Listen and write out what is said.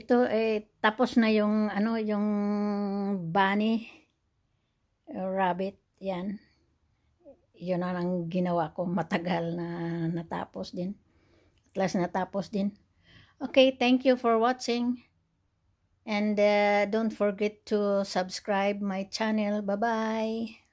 ito eh tapos na yung ano yung bunny eh, rabbit yan yun na ang ginawa ko matagal na natapos din at last natapos din okay thank you for watching and uh, don't forget to subscribe my channel bye bye